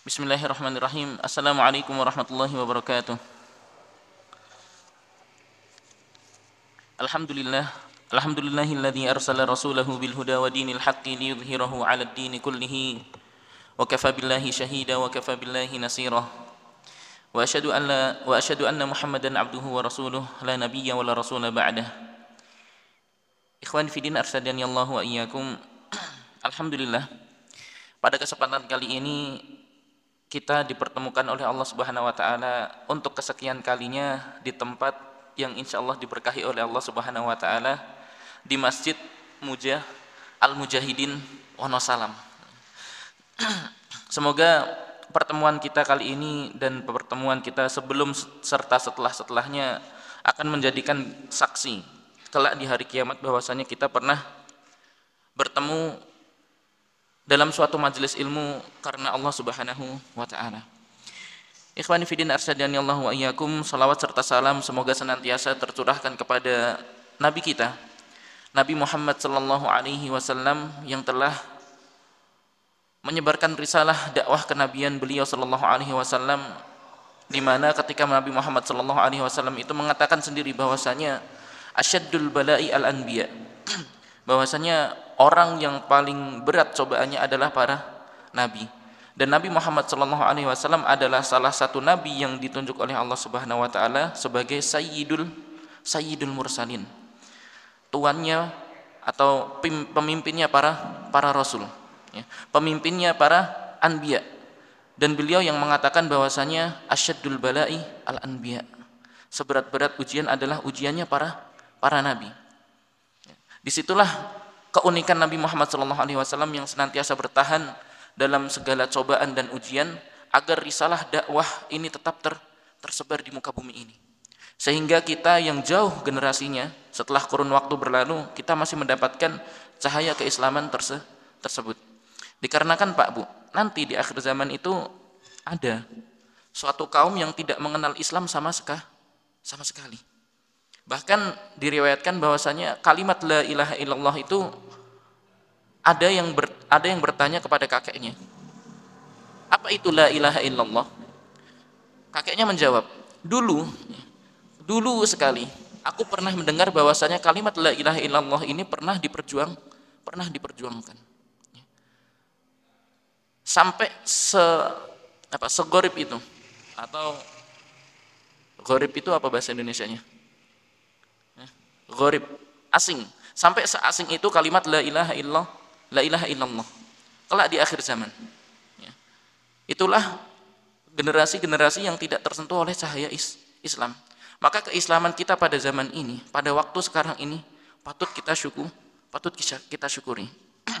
Bismillahirrahmanirrahim. Assalamualaikum warahmatullahi wabarakatuh. Alhamdulillah. Alhamdulillahilladzi arsala rasulahu bil huda wa dinil haqqi liyudhhirahu 'ala ad-din kullihi wa kafa billahi shahida wa kafa billahi nasira. Wa ashhadu an la wa ashhadu anna Muhammadan 'abduhu wa rasuluh la nabiyya wa la rasula ba'dah. Ikhwan fi din arsadani Allah wa iyyakum. Alhamdulillah. Pada kesempatan kali ini kita dipertemukan oleh Allah Subhanahu wa taala untuk kesekian kalinya di tempat yang insya Allah diberkahi oleh Allah Subhanahu wa taala di Masjid Mujah Al Mujahidin Wonosalam. Semoga pertemuan kita kali ini dan pertemuan kita sebelum serta setelah-setelahnya akan menjadikan saksi kelak di hari kiamat bahwasanya kita pernah bertemu dalam suatu majelis ilmu karena Allah Subhanahu wa taala. Ikhwani fidin arsyadani Allah wa iyyakum, salawat serta salam semoga senantiasa tercurahkan kepada nabi kita Nabi Muhammad sallallahu alaihi wasallam yang telah menyebarkan risalah dakwah kenabian beliau sallallahu alaihi wasallam di mana ketika Nabi Muhammad sallallahu alaihi wasallam itu mengatakan sendiri bahwasanya asyaddul bala'i al-anbiya bahwasanya orang yang paling berat cobaannya adalah para nabi dan Nabi Muhammad Shallallahu Alaihi Wasallam adalah salah satu nabi yang ditunjuk oleh Allah Subhanahu Wa Taala sebagai Sayyidul Sayyidul Mursalin tuannya atau pemimpinnya para para rasul ya. pemimpinnya para anbiya dan beliau yang mengatakan bahwasanya asyaddul balai al anbiya seberat-berat ujian adalah ujiannya para para nabi ya. disitulah keunikan Nabi Muhammad SAW yang senantiasa bertahan dalam segala cobaan dan ujian agar risalah dakwah ini tetap ter, tersebar di muka bumi ini. Sehingga kita yang jauh generasinya setelah kurun waktu berlalu kita masih mendapatkan cahaya keislaman terse, tersebut. Dikarenakan Pak Bu, nanti di akhir zaman itu ada suatu kaum yang tidak mengenal Islam sama, seka, sama sekali. Bahkan diriwayatkan bahwasanya kalimat la ilaha illallah itu ada yang ber, ada yang bertanya kepada kakeknya. Apa itu la ilaha illallah? Kakeknya menjawab, "Dulu dulu sekali aku pernah mendengar bahwasanya kalimat la ilaha illallah ini pernah diperjuang pernah diperjuangkan." Sampai se apa segorib itu atau gorib itu apa bahasa Indonesianya? nya gharib, asing. Sampai seasing itu kalimat la ilaha illallah, la ilaha illallah. Kelak di akhir zaman. Ya. Itulah generasi-generasi yang tidak tersentuh oleh cahaya Islam. Maka keislaman kita pada zaman ini, pada waktu sekarang ini, patut kita syukur, patut kita syukuri.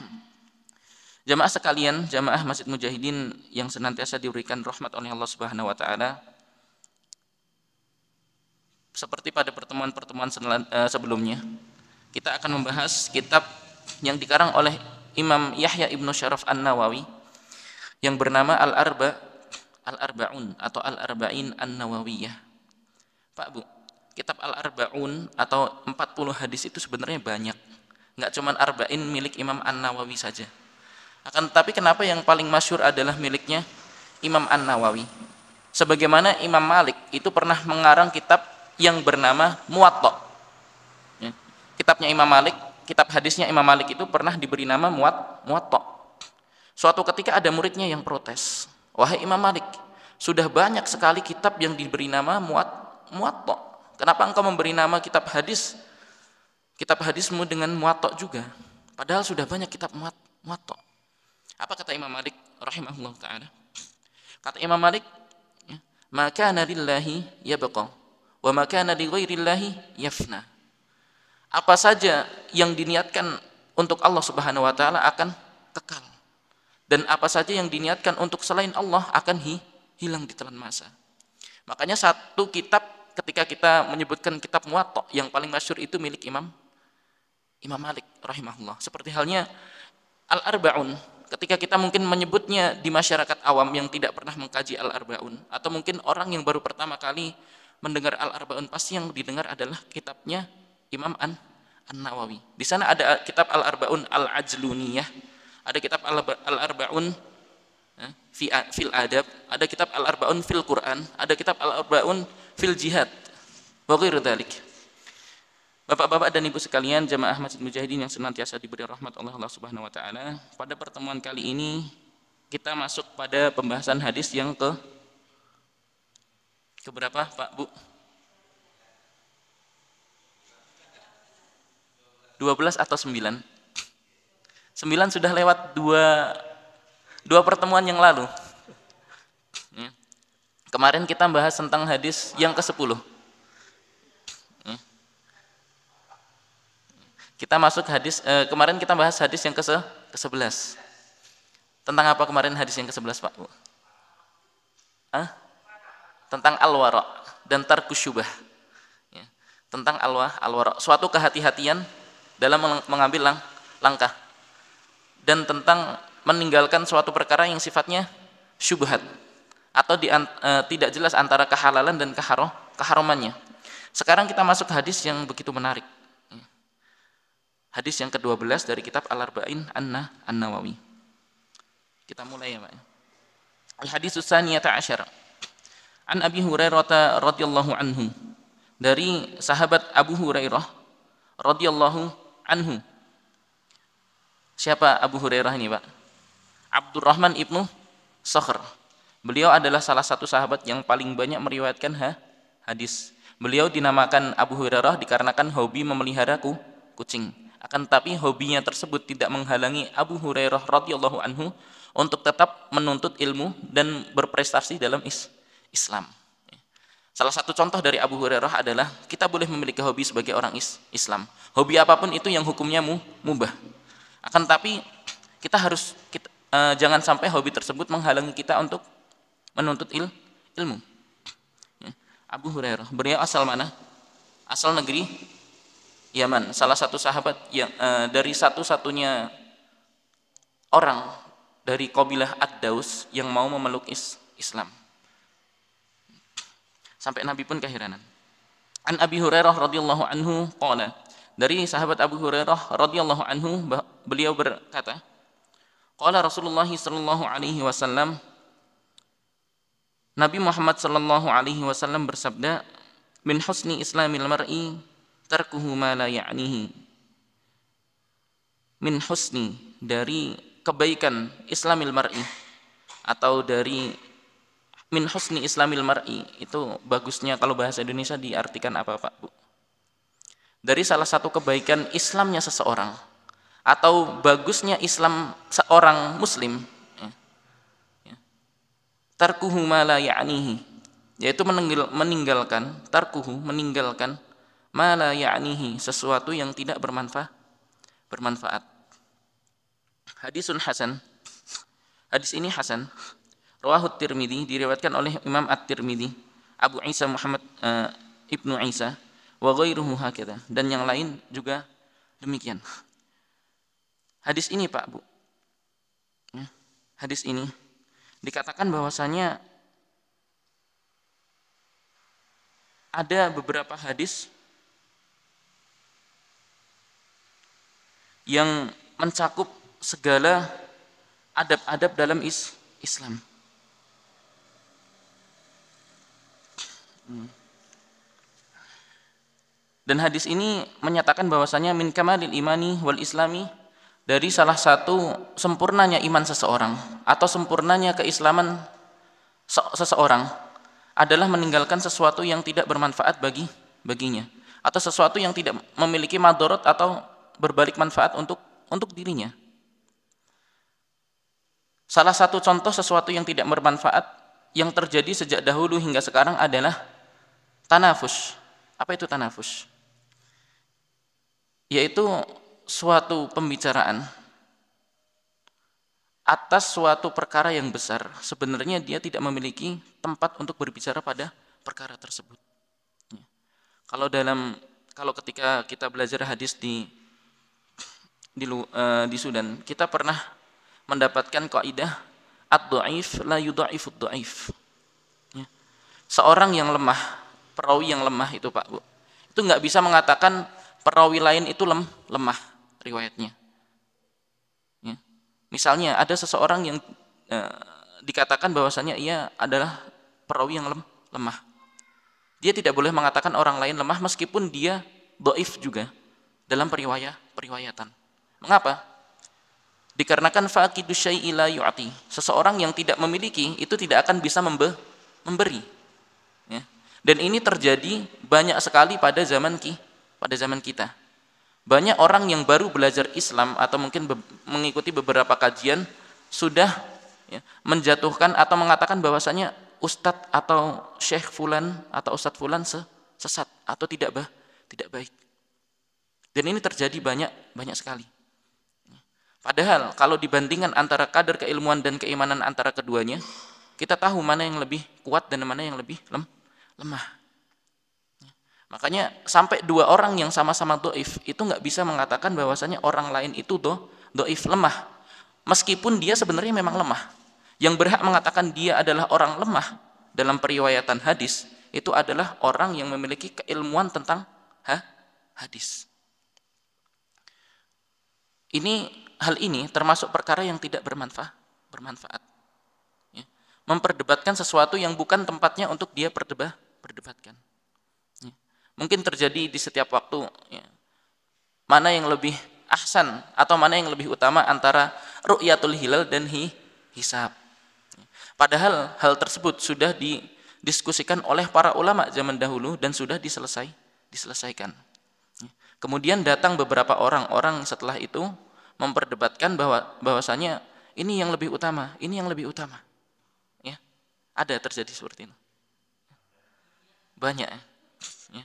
Jamaah sekalian, jamaah Masjid Mujahidin yang senantiasa diberikan rahmat oleh Allah Subhanahu wa taala, seperti pada pertemuan-pertemuan eh, sebelumnya, kita akan membahas kitab yang dikarang oleh Imam Yahya Ibnu Syaraf An-Nawawi yang bernama Al-Arba Al-Arbaun atau Al-Arba'in An-Nawawiyah. Pak Bu, kitab Al-Arbaun atau 40 hadis itu sebenarnya banyak. nggak cuman Arba'in milik Imam An-Nawawi saja. Akan tapi kenapa yang paling masyur adalah miliknya Imam An-Nawawi? Sebagaimana Imam Malik itu pernah mengarang kitab yang bernama Muwatta. Ya. Kitabnya Imam Malik, kitab hadisnya Imam Malik itu pernah diberi nama Muat Muwatta. Suatu ketika ada muridnya yang protes, "Wahai Imam Malik, sudah banyak sekali kitab yang diberi nama Muat Muwatta. Kenapa engkau memberi nama kitab hadis kitab hadismu dengan Muwatta juga? Padahal sudah banyak kitab Muat Muwatta." Apa kata Imam Malik rahimahullah taala? Kata Imam Malik, ya, "Maka nadillahi yabqa." wa makana li ghairillahi yafna apa saja yang diniatkan untuk Allah Subhanahu wa taala akan kekal dan apa saja yang diniatkan untuk selain Allah akan hi, hilang di telan masa makanya satu kitab ketika kita menyebutkan kitab muwatta yang paling masyur itu milik Imam Imam Malik rahimahullah seperti halnya Al-Arbaun ketika kita mungkin menyebutnya di masyarakat awam yang tidak pernah mengkaji Al-Arbaun atau mungkin orang yang baru pertama kali mendengar Al-Arba'un pasti yang didengar adalah kitabnya Imam An nawawi Di sana ada kitab Al-Arba'un Al-Ajluniyah, ada kitab Al-Arba'un eh, fil adab, ada kitab Al-Arba'un fil Quran, ada kitab Al-Arba'un fil jihad. Wa ghairu Bapak-bapak dan Ibu sekalian, jemaah Masjid Mujahidin yang senantiasa diberi rahmat Allah Subhanahu wa taala, pada pertemuan kali ini kita masuk pada pembahasan hadis yang ke Keberapa Pak Bu? 12 atau 9? 9 sudah lewat dua, dua pertemuan yang lalu. Hmm. Kemarin kita bahas tentang hadis yang ke-10. Hmm. Kita masuk hadis, eh, kemarin kita bahas hadis yang ke-11. Tentang apa kemarin hadis yang ke-11 Pak? Hah? tentang al dan tarkusyubah ya, tentang al-wa suatu kehati-hatian dalam mengambil lang langkah dan tentang meninggalkan suatu perkara yang sifatnya syubhat atau di, e, tidak jelas antara kehalalan dan keharo keharumannya sekarang kita masuk ke hadis yang begitu menarik ya. hadis yang ke-12 dari kitab Al-Arba'in Anna An-Nawawi kita mulai ya Pak Al-Hadisus Saniyata Asyara an Abi Hurairah radhiyallahu anhu dari sahabat Abu Hurairah radhiyallahu anhu siapa Abu Hurairah ini Pak Abdurrahman ibnu Sakhr beliau adalah salah satu sahabat yang paling banyak meriwayatkan ha? hadis beliau dinamakan Abu Hurairah dikarenakan hobi memelihara ku, kucing akan tapi hobinya tersebut tidak menghalangi Abu Hurairah radhiyallahu anhu untuk tetap menuntut ilmu dan berprestasi dalam is Islam. Salah satu contoh dari Abu Hurairah adalah kita boleh memiliki hobi sebagai orang Islam. Hobi apapun itu yang hukumnya mu mubah. Akan tapi kita harus kita, e, eh, jangan sampai hobi tersebut menghalangi kita untuk menuntut il ilmu. Ya. Abu Hurairah, beliau asal mana? Asal negeri Yaman. Salah satu sahabat yang e, eh, dari satu-satunya orang dari kabilah Ad-Daus yang mau memeluk Islam sampai Nabi pun keheranan. An Abi Hurairah radhiyallahu anhu qala dari sahabat Abu Hurairah radhiyallahu anhu beliau berkata Qala Rasulullah sallallahu alaihi wasallam Nabi Muhammad sallallahu alaihi wasallam bersabda min husni islamil mar'i tarkuhu ma la ya'nihi min husni dari kebaikan islamil mar'i atau dari min husni islamil mar'i itu bagusnya kalau bahasa Indonesia diartikan apa Pak Bu? Dari salah satu kebaikan Islamnya seseorang atau bagusnya Islam seorang muslim ya, ya, tarkuhu ma la ya'nihi yaitu meninggal, meninggalkan tarkuhu meninggalkan ma la ya'nihi sesuatu yang tidak bermanfaat bermanfaat hadisun hasan hadis ini hasan Rawahu Tirmidzi diriwayatkan oleh Imam At-Tirmidzi, Abu Isa Muhammad e, Ibnu Isa wa ghairuhu hakadha dan yang lain juga demikian. Hadis ini Pak Bu. Ya, hadis ini dikatakan bahwasanya ada beberapa hadis yang mencakup segala adab-adab dalam is Islam. Hmm. Dan hadis ini menyatakan bahwasanya min kamalil imani wal islami dari salah satu sempurnanya iman seseorang atau sempurnanya keislaman seseorang adalah meninggalkan sesuatu yang tidak bermanfaat bagi baginya atau sesuatu yang tidak memiliki madorot atau berbalik manfaat untuk untuk dirinya. Salah satu contoh sesuatu yang tidak bermanfaat yang terjadi sejak dahulu hingga sekarang adalah Tanafus. Apa itu tanafus? Yaitu suatu pembicaraan atas suatu perkara yang besar. Sebenarnya dia tidak memiliki tempat untuk berbicara pada perkara tersebut. Ya. Kalau dalam kalau ketika kita belajar hadis di di, uh, di Sudan, kita pernah mendapatkan kaidah ad-dhaif la yudhaifud dhaif. Ya. Seorang yang lemah perawi yang lemah itu Pak Bu. Itu nggak bisa mengatakan perawi lain itu lem, lemah riwayatnya. Ya. Misalnya ada seseorang yang e, dikatakan bahwasanya ia adalah perawi yang lem, lemah. Dia tidak boleh mengatakan orang lain lemah meskipun dia doif juga dalam periwayah periwayatan. Mengapa? Dikarenakan fakidu syai'i la yu'ati. Seseorang yang tidak memiliki itu tidak akan bisa membe, memberi dan ini terjadi banyak sekali pada zaman ki, pada zaman kita. Banyak orang yang baru belajar Islam atau mungkin be mengikuti beberapa kajian sudah ya, menjatuhkan atau mengatakan bahwasanya ustadz atau syekh fulan atau ustadz fulan sesat atau tidak bah, tidak baik. Dan ini terjadi banyak banyak sekali. Padahal kalau dibandingkan antara kader keilmuan dan keimanan antara keduanya, kita tahu mana yang lebih kuat dan mana yang lebih lemah lemah. Makanya sampai dua orang yang sama-sama doif itu nggak bisa mengatakan bahwasanya orang lain itu do, doif lemah. Meskipun dia sebenarnya memang lemah. Yang berhak mengatakan dia adalah orang lemah dalam periwayatan hadis itu adalah orang yang memiliki keilmuan tentang ha, hadis. Ini hal ini termasuk perkara yang tidak bermanfaat. bermanfaat. Ya. Memperdebatkan sesuatu yang bukan tempatnya untuk dia perdebat diperdebatkan. Ya. Mungkin terjadi di setiap waktu ya. mana yang lebih ahsan atau mana yang lebih utama antara ru'yatul hilal dan hi, hisab. Ya. Padahal hal tersebut sudah didiskusikan oleh para ulama zaman dahulu dan sudah diselesai diselesaikan. Ya. Kemudian datang beberapa orang-orang setelah itu memperdebatkan bahwa bahwasanya ini yang lebih utama, ini yang lebih utama. Ya. Ada terjadi seperti itu. Banyak. Ya. ya.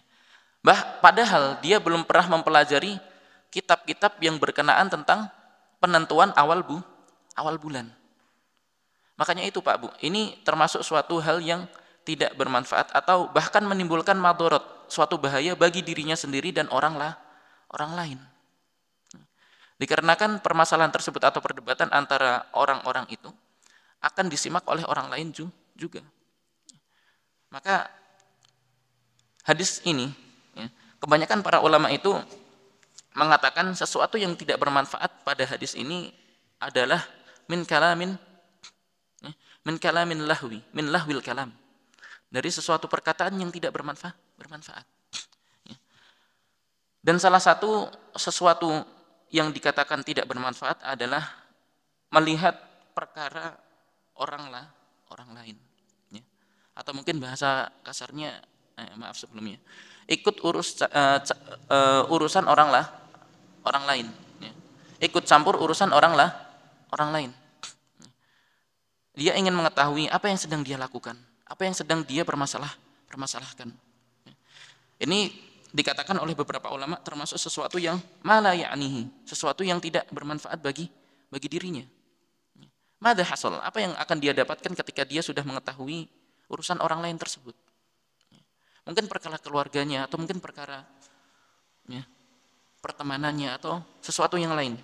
Bah, padahal dia belum pernah mempelajari kitab-kitab yang berkenaan tentang penentuan awal bu, awal bulan. Makanya itu Pak Bu, ini termasuk suatu hal yang tidak bermanfaat atau bahkan menimbulkan madorot, suatu bahaya bagi dirinya sendiri dan orang lah, orang lain. Dikarenakan permasalahan tersebut atau perdebatan antara orang-orang itu akan disimak oleh orang lain juga. Maka hadis ini ya, kebanyakan para ulama itu mengatakan sesuatu yang tidak bermanfaat pada hadis ini adalah min kalamin ya, min kalamin lahwi min lahwil kalam dari sesuatu perkataan yang tidak bermanfaat bermanfaat ya. dan salah satu sesuatu yang dikatakan tidak bermanfaat adalah melihat perkara orang lah orang lain ya. atau mungkin bahasa kasarnya eh, maaf sebelumnya ikut urus uh, uh, urusan orang lah orang lain ya. ikut campur urusan orang lah orang lain dia ingin mengetahui apa yang sedang dia lakukan apa yang sedang dia bermasalah permasalahkan ya. ini dikatakan oleh beberapa ulama termasuk sesuatu yang malah ya'nihi, sesuatu yang tidak bermanfaat bagi bagi dirinya. Mada hasil apa yang akan dia dapatkan ketika dia sudah mengetahui urusan orang lain tersebut? Mungkin perkara keluarganya atau mungkin perkara ya, pertemanannya atau sesuatu yang lain.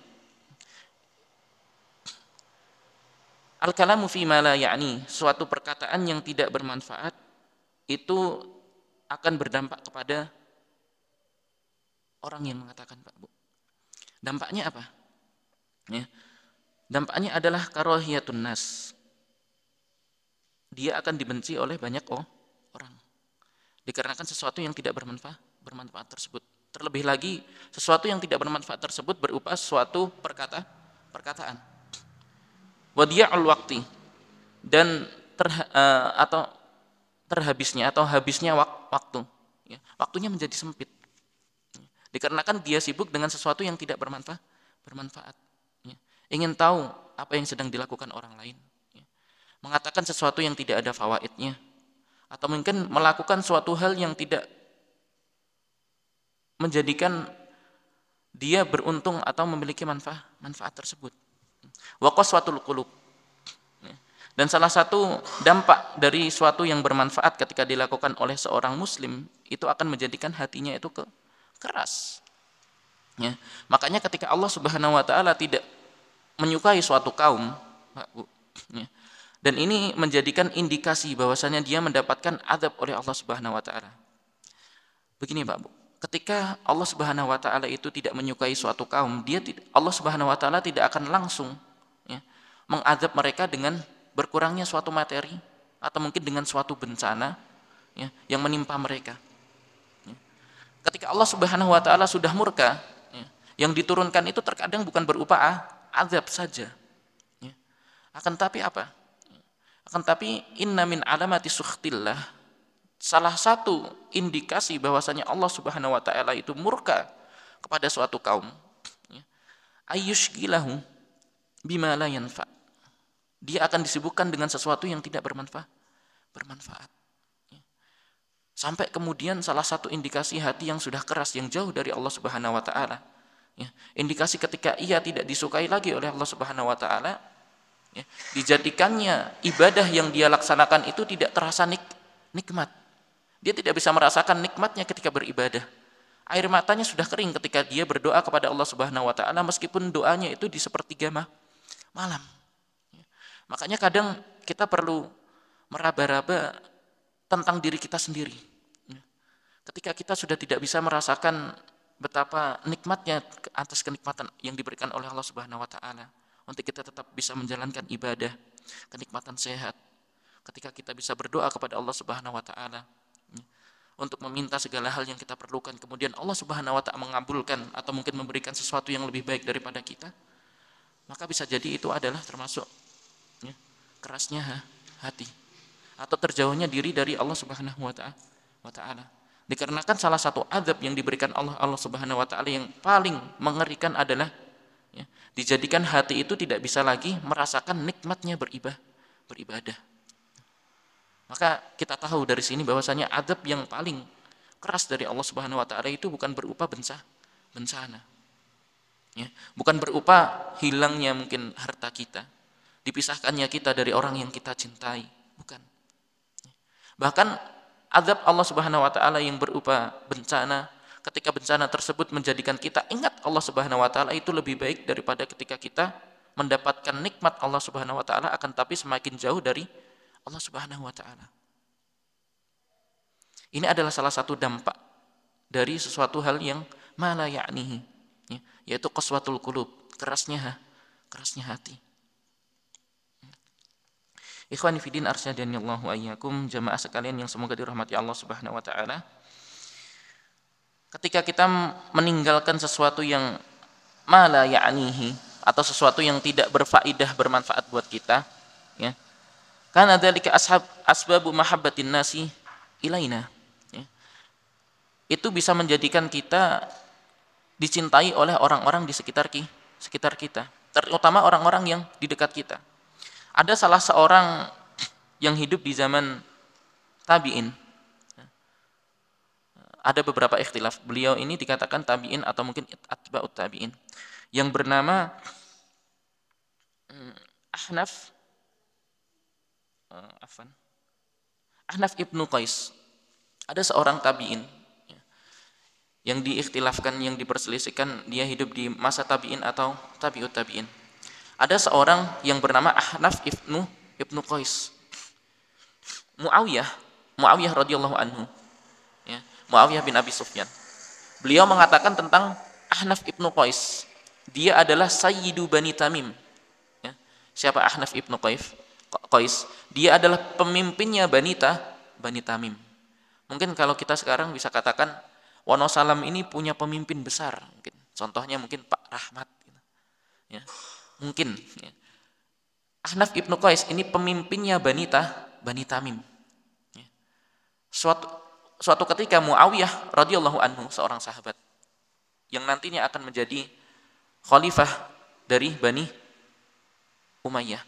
Al-kalamu fi yakni yakni suatu perkataan yang tidak bermanfaat itu akan berdampak kepada orang yang mengatakan, Pak Bu. Dampaknya apa? Ya. Dampaknya adalah karohiyatun nas. Dia akan dibenci oleh banyak orang dikarenakan sesuatu yang tidak bermanfaat bermanfaat tersebut. Terlebih lagi sesuatu yang tidak bermanfaat tersebut berupa suatu perkata perkataan. Wadia'ul waktu dan terha, uh, atau terhabisnya atau habisnya wak, waktu. Ya, waktunya menjadi sempit. Dikarenakan dia sibuk dengan sesuatu yang tidak bermanfaat bermanfaat. Ya. Ingin tahu apa yang sedang dilakukan orang lain. Ya. Mengatakan sesuatu yang tidak ada fawaidnya atau mungkin melakukan suatu hal yang tidak menjadikan dia beruntung atau memiliki manfaat manfaat tersebut. Wakos suatu qulub. Ya. Dan salah satu dampak dari suatu yang bermanfaat ketika dilakukan oleh seorang muslim itu akan menjadikan hatinya itu ke keras. Ya. Makanya ketika Allah Subhanahu wa taala tidak menyukai suatu kaum, ya, dan ini menjadikan indikasi bahwasanya dia mendapatkan adab oleh Allah Subhanahu wa taala. Begini Pak Bu, ketika Allah Subhanahu wa taala itu tidak menyukai suatu kaum, dia Allah Subhanahu wa taala tidak akan langsung ya, mengadab mereka dengan berkurangnya suatu materi atau mungkin dengan suatu bencana ya, yang menimpa mereka. Ya. Ketika Allah Subhanahu wa taala sudah murka, ya, yang diturunkan itu terkadang bukan berupa azab saja. Ya. Akan tapi apa? Akan tapi inna min alamati sukhtillah salah satu indikasi bahwasanya Allah Subhanahu wa taala itu murka kepada suatu kaum. Ya, Ayyushgilahu bima la yanfa. Dia akan disibukkan dengan sesuatu yang tidak bermanfaat. Bermanfaat. Ya. Sampai kemudian salah satu indikasi hati yang sudah keras yang jauh dari Allah Subhanahu wa taala. Ya. Indikasi ketika ia tidak disukai lagi oleh Allah Subhanahu wa taala ya, dijadikannya ibadah yang dia laksanakan itu tidak terasa nik nikmat dia tidak bisa merasakan nikmatnya ketika beribadah air matanya sudah kering ketika dia berdoa kepada Allah Subhanahu wa taala meskipun doanya itu di sepertiga ma malam ya. makanya kadang kita perlu meraba-raba tentang diri kita sendiri ya. ketika kita sudah tidak bisa merasakan betapa nikmatnya atas kenikmatan yang diberikan oleh Allah Subhanahu wa taala untuk kita tetap bisa menjalankan ibadah, kenikmatan sehat, ketika kita bisa berdoa kepada Allah Subhanahu wa taala untuk meminta segala hal yang kita perlukan kemudian Allah Subhanahu wa taala mengabulkan atau mungkin memberikan sesuatu yang lebih baik daripada kita maka bisa jadi itu adalah termasuk ya, kerasnya hati atau terjauhnya diri dari Allah Subhanahu wa taala dikarenakan salah satu adab yang diberikan Allah Allah Subhanahu wa taala yang paling mengerikan adalah ya, dijadikan hati itu tidak bisa lagi merasakan nikmatnya beribah, beribadah. Maka kita tahu dari sini bahwasanya adab yang paling keras dari Allah Subhanahu wa taala itu bukan berupa bensah, bencana. Ya, bukan berupa hilangnya mungkin harta kita, dipisahkannya kita dari orang yang kita cintai, bukan. Bahkan adab Allah Subhanahu wa taala yang berupa bencana ketika bencana tersebut menjadikan kita ingat Allah Subhanahu wa taala itu lebih baik daripada ketika kita mendapatkan nikmat Allah Subhanahu wa taala akan tapi semakin jauh dari Allah Subhanahu wa taala. Ini adalah salah satu dampak dari sesuatu hal yang mala yaknihi ya, yaitu qaswatul qulub, kerasnya kerasnya hati. Ikhwani fidin arsyadani Allahu ayyakum jamaah sekalian yang semoga dirahmati Allah Subhanahu wa taala ketika kita meninggalkan sesuatu yang mala ya'nihi atau sesuatu yang tidak berfaedah bermanfaat buat kita ya kan ada lika ashab asbabu mahabbatin nasi ilaina ya. itu bisa menjadikan kita dicintai oleh orang-orang di sekitar ki, sekitar kita terutama orang-orang yang di dekat kita ada salah seorang yang hidup di zaman tabi'in ada beberapa ikhtilaf. Beliau ini dikatakan tabi'in atau mungkin atba'ut tabi'in. Yang bernama hmm, Ahnaf eh, Afan. Ahnaf Ibnu Qais. Ada seorang tabi'in ya, yang diikhtilafkan, yang diperselisihkan dia hidup di masa tabi'in atau tabi'ut tabi'in. Ada seorang yang bernama Ahnaf Ibnu Ibnu Qais. Muawiyah, Muawiyah radhiyallahu anhu Muawiyah bin Abi Sufyan. Beliau mengatakan tentang Ahnaf ibnu Qais. Dia adalah Sayyidu Bani Tamim. Ya. Siapa Ahnaf ibnu Qais? Qais. Dia adalah pemimpinnya Banita Bani Tamim. Mungkin kalau kita sekarang bisa katakan Wonosalam ini punya pemimpin besar. Mungkin. Contohnya mungkin Pak Rahmat. Gitu. Ya. Mungkin. Ya. Ahnaf ibnu Qais ini pemimpinnya Banita Bani Tamim. Ya. Suatu suatu ketika Muawiyah radhiyallahu anhu seorang sahabat yang nantinya akan menjadi khalifah dari Bani Umayyah.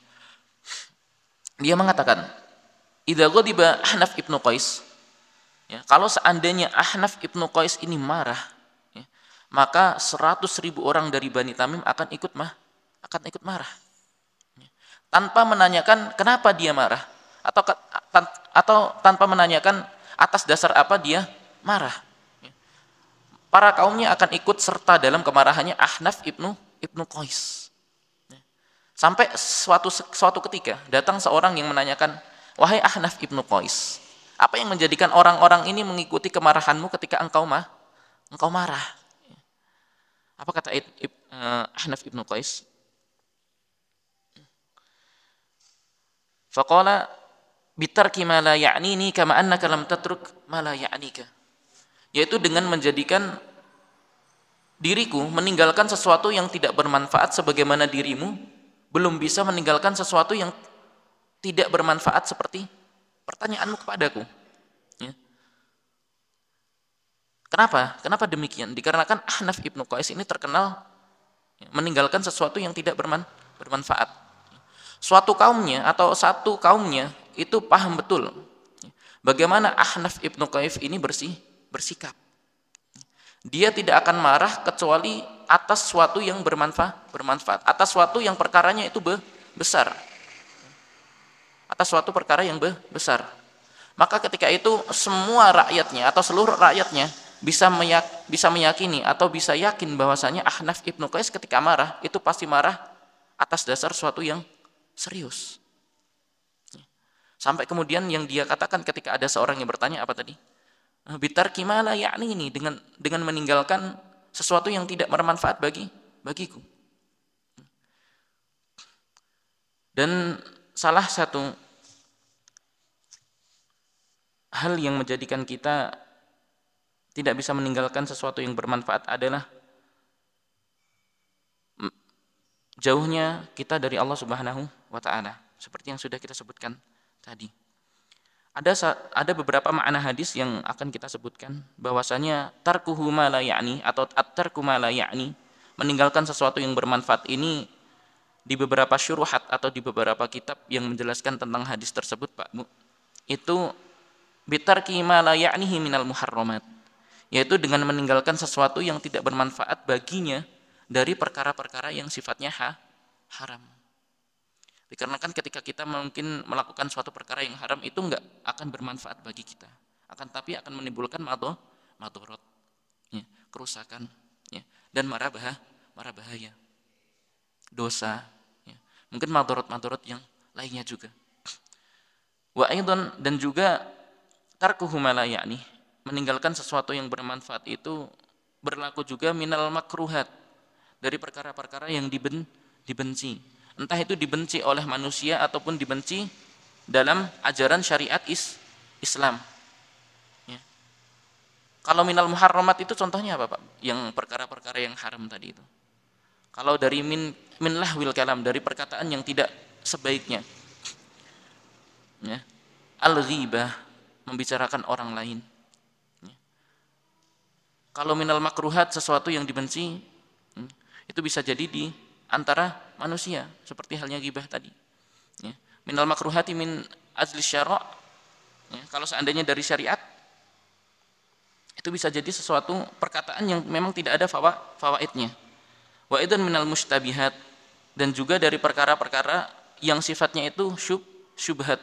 Dia mengatakan, "Idza ghadiba Ahnaf ibnu Qais" ya, kalau seandainya Ahnaf ibnu Qais ini marah, ya, maka 100 ribu orang dari Bani Tamim akan ikut mah akan ikut marah. Ya, tanpa menanyakan kenapa dia marah atau atau tanpa menanyakan atas dasar apa dia marah. Para kaumnya akan ikut serta dalam kemarahannya Ahnaf ibnu ibnu Qais. Sampai suatu suatu ketika datang seorang yang menanyakan, wahai Ahnaf ibnu Qais, apa yang menjadikan orang-orang ini mengikuti kemarahanmu ketika engkau mah engkau marah? Apa kata Ibn, eh, Ahnaf ibnu Qais? fakola bitarki ma la ya'nini kama annaka lam tatruk ma la ya'nika yaitu dengan menjadikan diriku meninggalkan sesuatu yang tidak bermanfaat sebagaimana dirimu belum bisa meninggalkan sesuatu yang tidak bermanfaat seperti pertanyaanmu kepadaku ya. kenapa? kenapa demikian? dikarenakan Ahnaf Ibnu Qais ini terkenal meninggalkan sesuatu yang tidak berman bermanfaat suatu kaumnya atau satu kaumnya itu paham betul bagaimana Ahnaf ibn Qaif ini bersih bersikap. Dia tidak akan marah kecuali atas suatu yang bermanfaat, bermanfaat atas suatu yang perkaranya itu be, besar, atas suatu perkara yang be, besar. Maka ketika itu semua rakyatnya atau seluruh rakyatnya bisa meyak, bisa meyakini atau bisa yakin bahwasanya Ahnaf ibn Qais ketika marah itu pasti marah atas dasar suatu yang serius. Sampai kemudian yang dia katakan ketika ada seorang yang bertanya apa tadi? Eh, Bitar kimala yakni ini dengan dengan meninggalkan sesuatu yang tidak bermanfaat bagi bagiku. Dan salah satu hal yang menjadikan kita tidak bisa meninggalkan sesuatu yang bermanfaat adalah jauhnya kita dari Allah Subhanahu wa taala seperti yang sudah kita sebutkan tadi. Ada ada beberapa makna hadis yang akan kita sebutkan bahwasanya tarkuhu ma la ya'ni atau at-tarku ma la ya'ni meninggalkan sesuatu yang bermanfaat ini di beberapa syuruhat atau di beberapa kitab yang menjelaskan tentang hadis tersebut Pak Bu itu bitarki ma la ya'nihi minal muharramat yaitu dengan meninggalkan sesuatu yang tidak bermanfaat baginya dari perkara-perkara yang sifatnya ha, haram. Dikarenakan ketika kita mungkin melakukan suatu perkara yang haram itu enggak akan bermanfaat bagi kita. Akan tapi akan menimbulkan mado, madorot, ya, kerusakan, ya, dan marah bah marah bahaya, dosa, ya. mungkin madorot-madorot yang lainnya juga. Wa aidan dan juga tarkuhumala yakni meninggalkan sesuatu yang bermanfaat itu berlaku juga minal makruhat dari perkara-perkara yang diben, dibenci entah itu dibenci oleh manusia ataupun dibenci dalam ajaran syariat is Islam. Ya. Kalau minal muharramat itu contohnya apa Pak? Yang perkara-perkara yang haram tadi itu. Kalau dari min min lahwil kalam dari perkataan yang tidak sebaiknya. Ya. Al ghibah membicarakan orang lain. Ya. Kalau minal makruhat sesuatu yang dibenci ya, itu bisa jadi di antara manusia seperti halnya gibah tadi. Ya. Minal makruhati min azli syara' ya. kalau seandainya dari syariat itu bisa jadi sesuatu perkataan yang memang tidak ada fawa, fawaidnya. Wa idan minal mustabihat dan juga dari perkara-perkara yang sifatnya itu syub syubhat.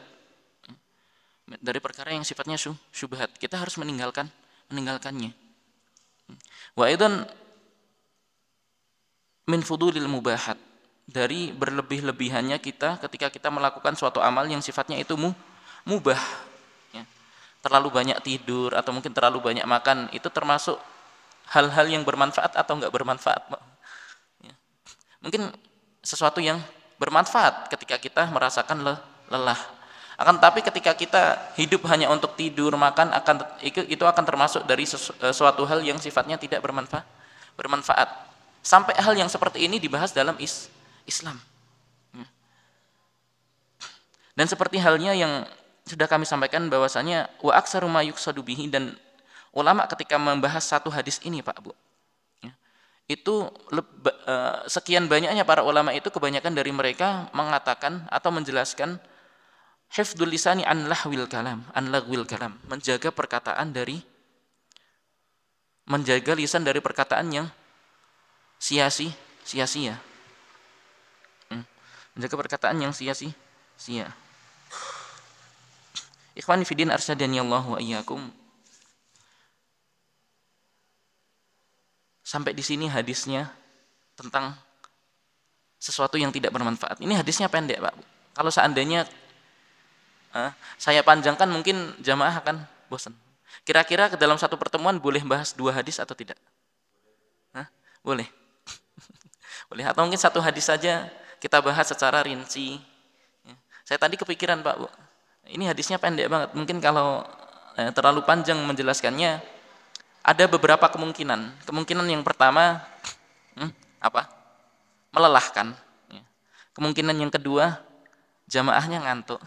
Ya, dari perkara yang sifatnya syubhat, kita harus meninggalkan meninggalkannya. Ya. Wa idan min fudulil mubahat dari berlebih-lebihannya kita ketika kita melakukan suatu amal yang sifatnya itu mu, mubah ya. terlalu banyak tidur atau mungkin terlalu banyak makan itu termasuk hal-hal yang bermanfaat atau enggak bermanfaat ya. mungkin sesuatu yang bermanfaat ketika kita merasakan le, lelah akan tapi ketika kita hidup hanya untuk tidur makan akan itu akan termasuk dari sesu, eh, suatu hal yang sifatnya tidak bermanfaat bermanfaat Sampai hal yang seperti ini dibahas dalam is Islam. Hmm. Dan seperti halnya yang sudah kami sampaikan bahwasanya wa aksaru ma bihi dan ulama ketika membahas satu hadis ini Pak Bu ya, itu e, sekian banyaknya para ulama itu kebanyakan dari mereka mengatakan atau menjelaskan hifdzul lisani an lahwil kalam an lahwil kalam menjaga perkataan dari menjaga lisan dari perkataan yang sia-sia, sia-sia. Hmm. Menjaga perkataan yang sia-sia, sia. Ikhwani fiddin arsyadani Allah wa iyyakum. Sampai di sini hadisnya tentang sesuatu yang tidak bermanfaat. Ini hadisnya pendek, Pak. Kalau seandainya uh, saya panjangkan mungkin jamaah akan bosan. Kira-kira ke dalam satu pertemuan boleh bahas dua hadis atau tidak? Hah? Boleh. Boleh atau mungkin satu hadis saja kita bahas secara rinci. Ya. Saya tadi kepikiran Pak Bu, ini hadisnya pendek banget. Mungkin kalau eh, terlalu panjang menjelaskannya, ada beberapa kemungkinan. Kemungkinan yang pertama hmm, apa? Melelahkan. Ya. Kemungkinan yang kedua jamaahnya ngantuk.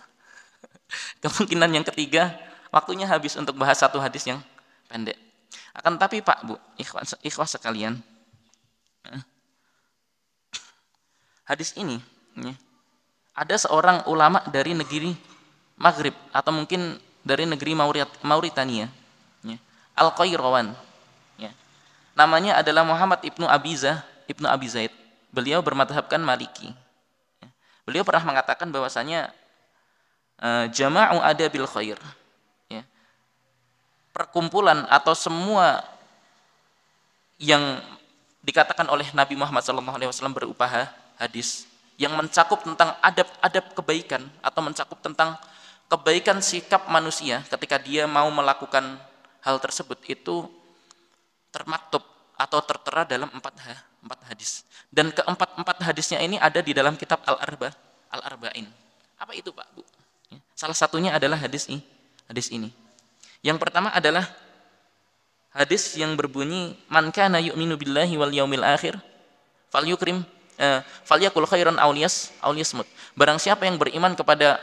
Kemungkinan yang ketiga waktunya habis untuk bahas satu hadis yang pendek. Akan tapi Pak Bu, ikhwan, sekalian. Hmm hadis ini ya, ada seorang ulama dari negeri Maghrib atau mungkin dari negeri Maurit Mauritania ya, Al Qayrawan. ya. namanya adalah Muhammad ibnu Abiza ibnu Abi Zaid beliau bermadhabkan Maliki ya. beliau pernah mengatakan bahwasanya e, jama'u ada bil khair ya. perkumpulan atau semua yang dikatakan oleh Nabi Muhammad SAW berupaha hadis yang mencakup tentang adab-adab kebaikan atau mencakup tentang kebaikan sikap manusia ketika dia mau melakukan hal tersebut itu termaktub atau tertera dalam empat, empat hadis. Dan keempat-empat hadisnya ini ada di dalam kitab Al-Arba, Al-Arba'in. Apa itu Pak Bu? Ya, salah satunya adalah hadis ini. Hadis ini. Yang pertama adalah hadis yang berbunyi man kana yu'minu billahi wal yaumil akhir yukrim Eh, falyakul khairan awliyas awliyasmut. Barang siapa yang beriman kepada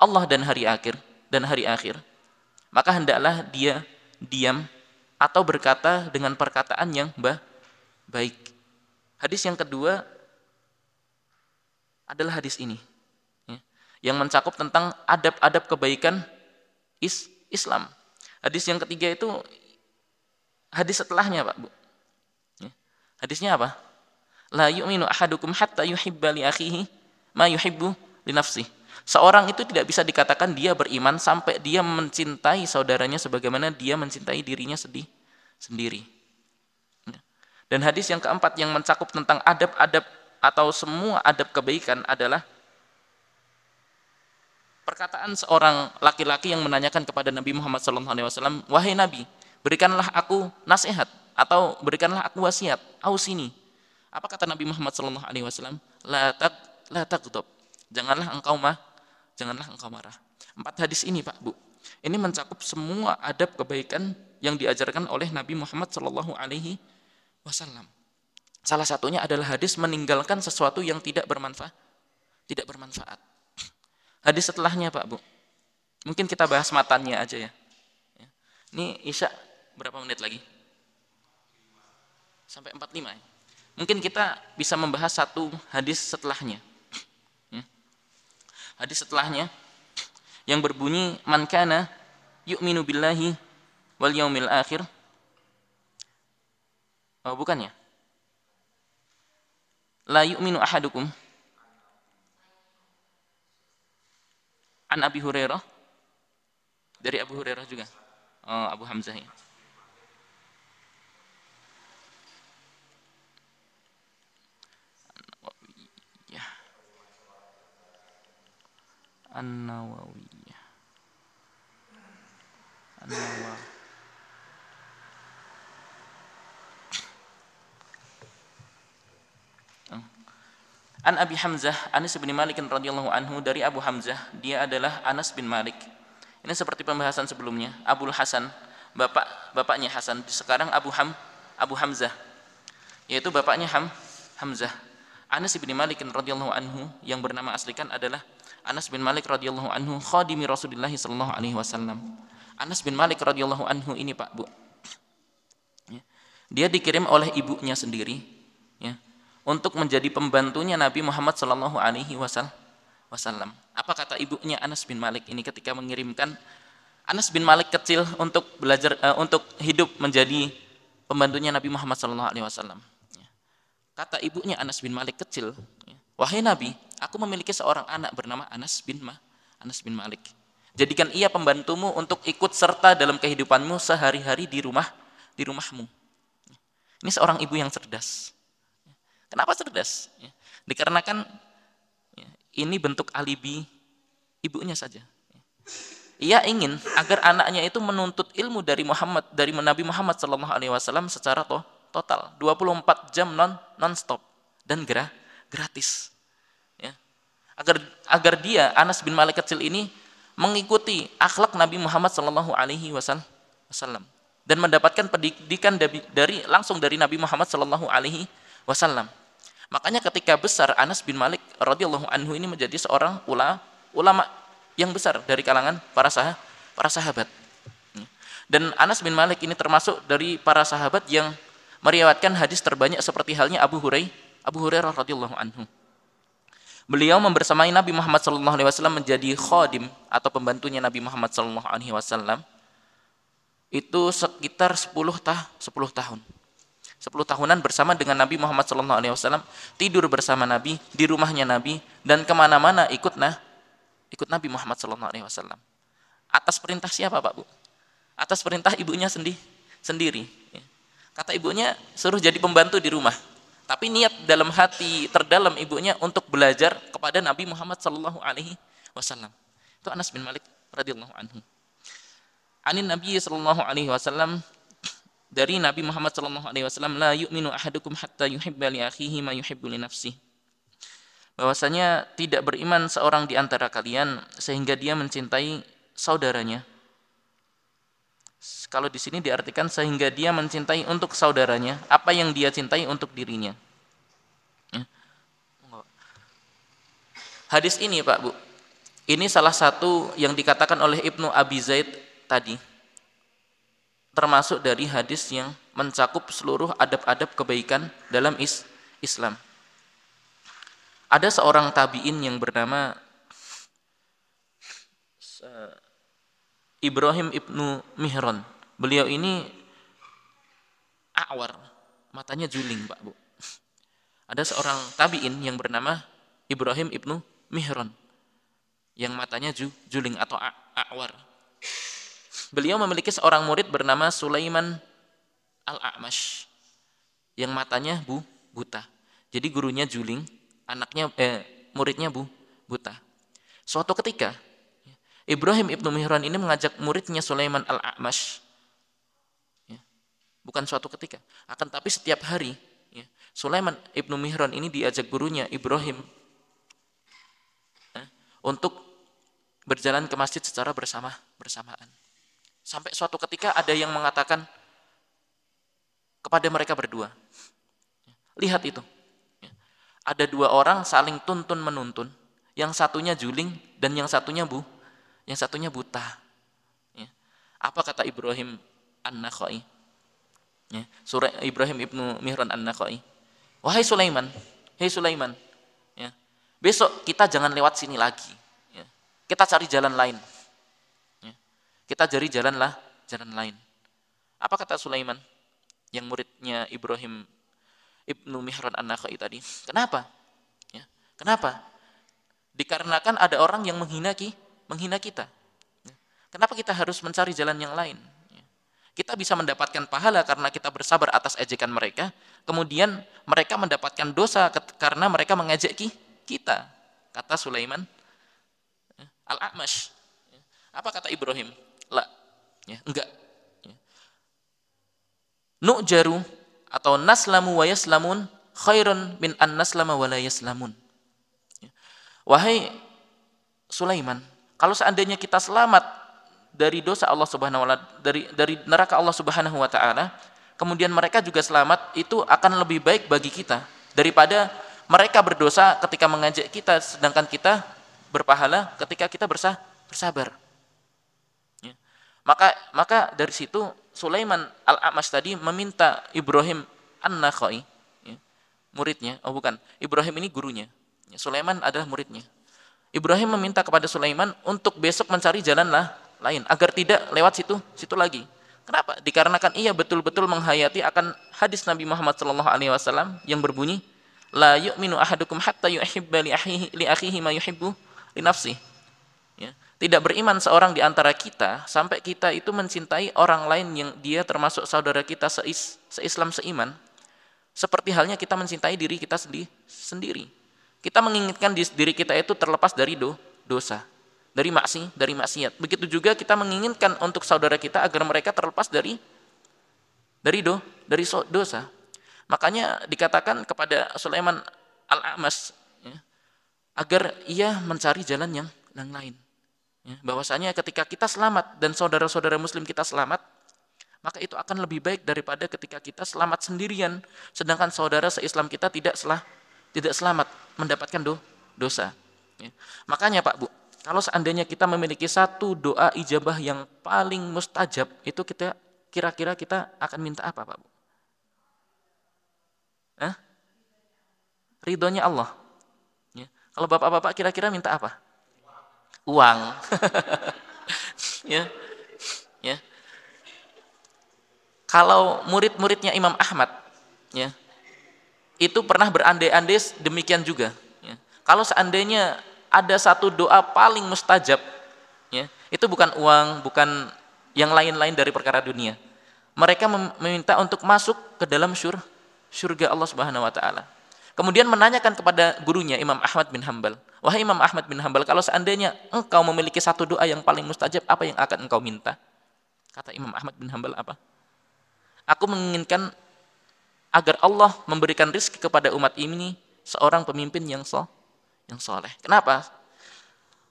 Allah dan hari akhir dan hari akhir, maka hendaklah dia diam atau berkata dengan perkataan yang bah, baik. Hadis yang kedua adalah hadis ini ya, yang mencakup tentang adab-adab kebaikan is Islam. Hadis yang ketiga itu hadis setelahnya, Pak Bu. Ya, hadisnya apa? la yu'minu ahadukum hatta yuhibba li akhihi ma yuhibbu li nafsihi. Seorang itu tidak bisa dikatakan dia beriman sampai dia mencintai saudaranya sebagaimana dia mencintai dirinya sedih sendiri. Dan hadis yang keempat yang mencakup tentang adab-adab atau semua adab kebaikan adalah perkataan seorang laki-laki yang menanyakan kepada Nabi Muhammad SAW, wahai Nabi, berikanlah aku nasihat atau berikanlah aku wasiat, aus ini, apa kata Nabi Muhammad Shallallahu Alaihi Wasallam? Latak latak Janganlah engkau mah, janganlah engkau marah. Empat hadis ini Pak Bu, ini mencakup semua adab kebaikan yang diajarkan oleh Nabi Muhammad Shallallahu Alaihi Wasallam. Salah satunya adalah hadis meninggalkan sesuatu yang tidak bermanfaat, tidak bermanfaat. Hadis setelahnya Pak Bu, mungkin kita bahas matanya aja ya. Ini Isya berapa menit lagi? Sampai 45 ya? Mungkin kita bisa membahas satu hadis setelahnya. Hmm. Hadis setelahnya yang berbunyi man kana yu'minu billahi wal yaumil akhir. Oh, bukan ya? La yu'minu ahadukum an Abi Hurairah dari Abu Hurairah juga. Oh, Abu Hamzah ya. An-Nawawi an nawawiyah An Abi Hamzah Anas bin Malik radhiyallahu anhu dari Abu Hamzah dia adalah Anas bin Malik. Ini seperti pembahasan sebelumnya Abu Hasan bapak bapaknya Hasan sekarang Abu Ham Abu Hamzah yaitu bapaknya Ham Hamzah. Anas bin Malik radhiyallahu anhu yang bernama aslikan adalah Anas bin Malik radhiyallahu anhu khadimi Rasulullah sallallahu alaihi wasallam. Anas bin Malik radhiyallahu anhu ini Pak Bu. Ya. Dia dikirim oleh ibunya sendiri ya, untuk menjadi pembantunya Nabi Muhammad sallallahu alaihi wasallam. Apa kata ibunya Anas bin Malik ini ketika mengirimkan Anas bin Malik kecil untuk belajar uh, untuk hidup menjadi pembantunya Nabi Muhammad sallallahu alaihi wasallam. Ya. Kata ibunya Anas bin Malik kecil, ya, wahai Nabi, aku memiliki seorang anak bernama Anas bin Ma, Anas bin Malik. Jadikan ia pembantumu untuk ikut serta dalam kehidupanmu sehari-hari di rumah di rumahmu. Ini seorang ibu yang cerdas. Kenapa cerdas? Dikarenakan ini bentuk alibi ibunya saja. Ia ingin agar anaknya itu menuntut ilmu dari Muhammad dari Nabi Muhammad Shallallahu Alaihi Wasallam secara total 24 jam non non stop dan gerah gratis agar agar dia Anas bin Malik kecil ini mengikuti akhlak Nabi Muhammad Shallallahu Alaihi Wasallam dan mendapatkan pendidikan dari, dari langsung dari Nabi Muhammad Shallallahu Alaihi Wasallam. Makanya ketika besar Anas bin Malik radhiyallahu anhu ini menjadi seorang ulama, ulama yang besar dari kalangan para sah para sahabat. Dan Anas bin Malik ini termasuk dari para sahabat yang meriwayatkan hadis terbanyak seperti halnya Abu Hurairah Abu Hurairah radhiyallahu anhu beliau membersamai Nabi Muhammad SAW menjadi khodim atau pembantunya Nabi Muhammad SAW itu sekitar 10 tah 10 tahun. 10 tahunan bersama dengan Nabi Muhammad SAW tidur bersama Nabi, di rumahnya Nabi dan kemana mana ikut nah ikut Nabi Muhammad SAW Atas perintah siapa, Pak Bu? Atas perintah ibunya sendi sendiri. Kata ibunya suruh jadi pembantu di rumah tapi niat dalam hati terdalam ibunya untuk belajar kepada Nabi Muhammad sallallahu alaihi wasallam. Itu Anas bin Malik radhiyallahu anhu. Anin Nabi sallallahu alaihi wasallam dari Nabi Muhammad sallallahu alaihi wasallam la yu'minu ahadukum hatta yuhibba li akhihi ma yuhibbu li nafsi Bahwasanya tidak beriman seorang di antara kalian sehingga dia mencintai saudaranya kalau di sini diartikan sehingga dia mencintai untuk saudaranya apa yang dia cintai untuk dirinya. Ya. Hadis ini Pak Bu, ini salah satu yang dikatakan oleh Ibnu Abi Zaid tadi. Termasuk dari hadis yang mencakup seluruh adab-adab kebaikan dalam is Islam. Ada seorang tabi'in yang bernama Ibrahim ibnu Mihron. Beliau ini awar, matanya juling, Pak Bu. Ada seorang tabiin yang bernama Ibrahim ibnu Mihron yang matanya ju, juling atau awar. Beliau memiliki seorang murid bernama Sulaiman Al-A'mash yang matanya bu buta. Jadi gurunya juling, anaknya eh, muridnya bu buta. Suatu ketika Ibrahim ibnu Mihran ini mengajak muridnya Sulaiman al-A'mash. Ya. Bukan suatu ketika. Akan tapi setiap hari. Ya. Sulaiman ibnu Mihran ini diajak gurunya Ibrahim ya, untuk berjalan ke masjid secara bersama bersamaan. Sampai suatu ketika ada yang mengatakan kepada mereka berdua. Ya, Lihat itu. Ya, ada dua orang saling tuntun menuntun. Yang satunya juling dan yang satunya bu, yang satunya buta. Ya. Apa kata Ibrahim An-Nakhai? Ya. Surah Ibrahim ibnu Mihran An-Nakhai. Wahai Sulaiman, hei Sulaiman, ya. besok kita jangan lewat sini lagi. Ya. Kita cari jalan lain. Ya. Kita cari jalan lah, jalan lain. Apa kata Sulaiman yang muridnya Ibrahim ibnu Mihran An-Nakhai tadi? Kenapa? Ya. Kenapa? Dikarenakan ada orang yang menghina ki menghina kita. Kenapa kita harus mencari jalan yang lain? Kita bisa mendapatkan pahala karena kita bersabar atas ejekan mereka, kemudian mereka mendapatkan dosa karena mereka mengejek kita, kata Sulaiman ya, Al-A'mash. Apa kata Ibrahim? La. Ya, enggak. Ya. Nu'jaru atau naslamu wa yaslamun khairun min an naslama wa la yaslamun. Ya. Wahai Sulaiman, kalau seandainya kita selamat dari dosa Allah Subhanahu wa dari dari neraka Allah Subhanahu wa taala, kemudian mereka juga selamat, itu akan lebih baik bagi kita daripada mereka berdosa ketika mengajak kita sedangkan kita berpahala ketika kita bersah, bersabar. Ya. Maka maka dari situ Sulaiman al Amas tadi meminta Ibrahim An-Nakhai, ya, muridnya, oh bukan, Ibrahim ini gurunya. Ya, Sulaiman adalah muridnya. Ibrahim meminta kepada Sulaiman untuk besok mencari jalan lah lain agar tidak lewat situ situ lagi. Kenapa? Dikarenakan ia betul-betul menghayati akan hadis Nabi Muhammad Shallallahu Alaihi Wasallam yang berbunyi la yu'minu ahadukum hatta yuhibba li akhihi li ma yuhibbu li nafsi. Ya. Tidak beriman seorang di antara kita sampai kita itu mencintai orang lain yang dia termasuk saudara kita seis, seislam seiman. Seperti halnya kita mencintai diri kita sendiri. Kita menginginkan diri kita itu terlepas dari do, dosa, dari maksi, dari maksiat. Begitu juga kita menginginkan untuk saudara kita agar mereka terlepas dari dari do, dari so, dosa. Makanya dikatakan kepada Sulaiman Al-Amas ya, agar ia mencari jalan yang, yang lain. Ya, bahwasanya ketika kita selamat dan saudara-saudara muslim kita selamat, maka itu akan lebih baik daripada ketika kita selamat sendirian sedangkan saudara seislam kita tidak selamat tidak selamat mendapatkan do, dosa. Ya. Makanya Pak Bu, kalau seandainya kita memiliki satu doa ijabah yang paling mustajab, itu kita kira-kira kita akan minta apa Pak Bu? Hah? Ridhonya Allah. Ya. Kalau bapak-bapak kira-kira minta apa? Uang. ya. Ya. Kalau murid-muridnya Imam Ahmad, ya, itu pernah berandai-andai demikian juga. Ya. Kalau seandainya ada satu doa paling mustajab, ya, itu bukan uang, bukan yang lain-lain dari perkara dunia. Mereka meminta untuk masuk ke dalam syur, surga Allah Subhanahu wa taala. Kemudian menanyakan kepada gurunya Imam Ahmad bin Hambal, "Wahai Imam Ahmad bin Hambal, kalau seandainya engkau memiliki satu doa yang paling mustajab, apa yang akan engkau minta?" Kata Imam Ahmad bin Hambal apa? Aku menginginkan agar Allah memberikan rizki kepada umat ini seorang pemimpin yang so, yang soleh. Kenapa?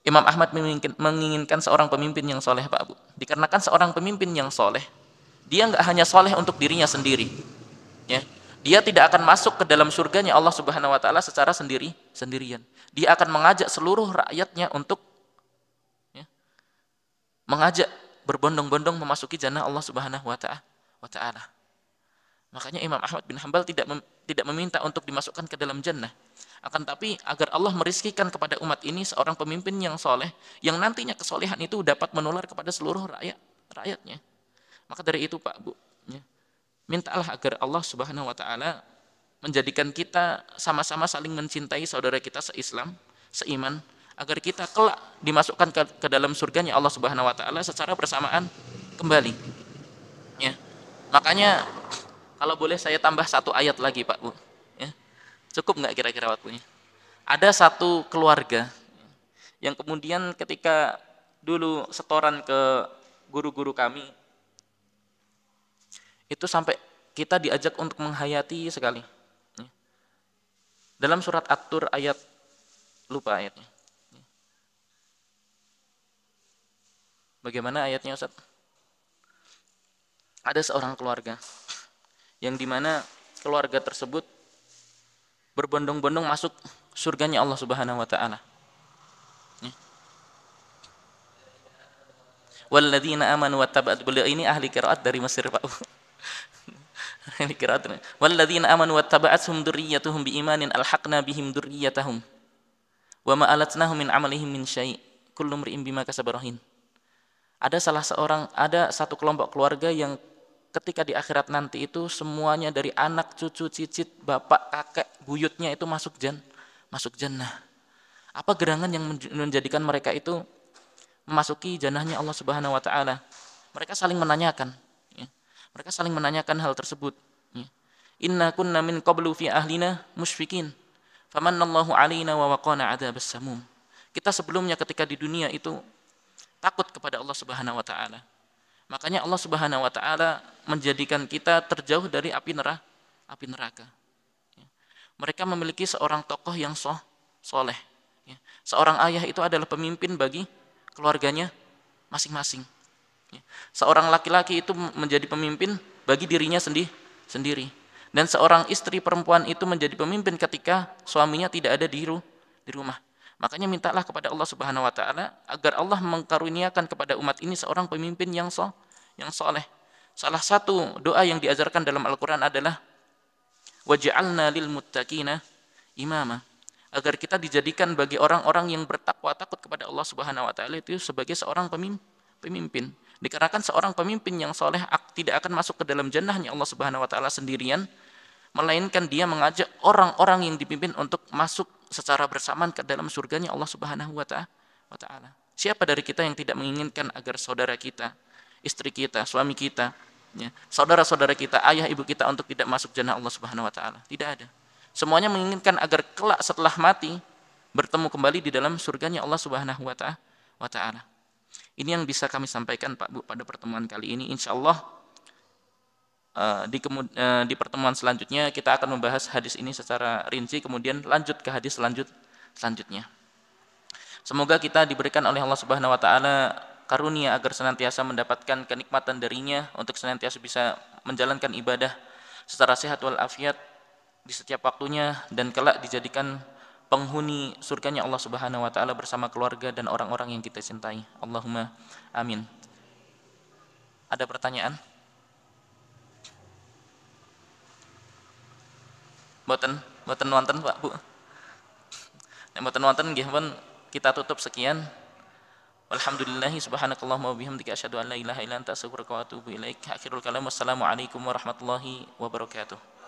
Imam Ahmad menginginkan seorang pemimpin yang soleh, Pak Abu. Dikarenakan seorang pemimpin yang soleh, dia nggak hanya soleh untuk dirinya sendiri, ya. Dia tidak akan masuk ke dalam surganya Allah Subhanahu Wa Taala secara sendiri sendirian. Dia akan mengajak seluruh rakyatnya untuk ya, mengajak berbondong-bondong memasuki jannah Allah Subhanahu Wa Taala. Makanya Imam Ahmad bin Hambal tidak mem, tidak meminta untuk dimasukkan ke dalam jannah. Akan tapi agar Allah merizkikan kepada umat ini seorang pemimpin yang soleh, yang nantinya kesolehan itu dapat menular kepada seluruh rakyat rakyatnya. Maka dari itu Pak Bu, ya, mintalah agar Allah Subhanahu Wa Taala menjadikan kita sama-sama saling mencintai saudara kita seislam, seiman, agar kita kelak dimasukkan ke, ke dalam surganya Allah Subhanahu Wa Taala secara bersamaan kembali. Ya, makanya kalau boleh saya tambah satu ayat lagi Pak Bu. Ya. Cukup nggak kira-kira waktunya? Ada satu keluarga yang kemudian ketika dulu setoran ke guru-guru kami itu sampai kita diajak untuk menghayati sekali. Ya. Dalam surat atur ayat lupa ayatnya. Bagaimana ayatnya Ustaz? Ada seorang keluarga yang dimana keluarga tersebut berbondong-bondong masuk surganya Allah Subhanahu wa taala. Ya. Walladzina amanu wattaba'at beliau ini ahli qiraat dari Mesir Pak. ahli qiraat. Walladzina amanu wattaba'athum dzurriyyatuhum biimanin alhaqna bihim dzurriyyatahum. Wa ma alatnahum min amalihim min syai' kullu imrin bima kasabarohin. Ada salah seorang ada satu kelompok keluarga yang ketika di akhirat nanti itu semuanya dari anak, cucu, cicit, bapak, kakek, buyutnya itu masuk jen masuk jannah. Apa gerangan yang menjadikan mereka itu memasuki jannahnya Allah Subhanahu wa taala? Mereka saling menanyakan. Ya. Mereka saling menanyakan hal tersebut. Ya. Inna kunna min qablu fi ahlina musfikin. Famanallahu alaina wa waqana adzabas samum. Kita sebelumnya ketika di dunia itu takut kepada Allah Subhanahu wa taala Makanya Allah Subhanahu wa taala menjadikan kita terjauh dari api neraka, api neraka. Ya. Mereka memiliki seorang tokoh yang soh, soleh. Ya. Seorang ayah itu adalah pemimpin bagi keluarganya masing-masing. Ya. Seorang laki-laki itu menjadi pemimpin bagi dirinya sendi sendiri. Dan seorang istri perempuan itu menjadi pemimpin ketika suaminya tidak ada di, ru di rumah. Makanya mintalah kepada Allah Subhanahu wa taala agar Allah mengkaruniakan kepada umat ini seorang pemimpin yang so, yang soleh. Salah satu doa yang diajarkan dalam Al-Qur'an adalah waj'alna lil muttaqina imama agar kita dijadikan bagi orang-orang yang bertakwa takut kepada Allah Subhanahu wa taala itu sebagai seorang pemimpin. Dikarenakan seorang pemimpin yang soleh tidak akan masuk ke dalam jannahnya Allah Subhanahu wa taala sendirian, melainkan dia mengajak orang-orang yang dipimpin untuk masuk secara bersamaan ke dalam surganya Allah Subhanahu wa taala. Siapa dari kita yang tidak menginginkan agar saudara kita, istri kita, suami kita, ya, saudara-saudara kita, ayah ibu kita untuk tidak masuk jannah Allah Subhanahu wa taala? Tidak ada. Semuanya menginginkan agar kelak setelah mati bertemu kembali di dalam surganya Allah Subhanahu wa taala. Ini yang bisa kami sampaikan Pak Bu pada pertemuan kali ini insyaallah Eh, di, di, uh, eh, di pertemuan selanjutnya kita akan membahas hadis ini secara rinci kemudian lanjut ke hadis selanjut selanjutnya. Semoga kita diberikan oleh Allah Subhanahu wa taala karunia agar senantiasa mendapatkan kenikmatan darinya untuk senantiasa bisa menjalankan ibadah secara sehat walafiat di setiap waktunya dan kelak dijadikan penghuni surganya Allah Subhanahu wa taala bersama keluarga dan orang-orang yang kita cintai. Allahumma amin. Ada pertanyaan? Mboten, mboten wonten Pak Bu. Nek mboten wonten nggih pun kita tutup sekian. Walhamdulillah subhanakallahumma wa bihamdika asyhadu an la ilaha illa anta astaghfiruka wa atubu ilaik. Akhirul kalam wassalamu alaikum warahmatullahi wabarakatuh.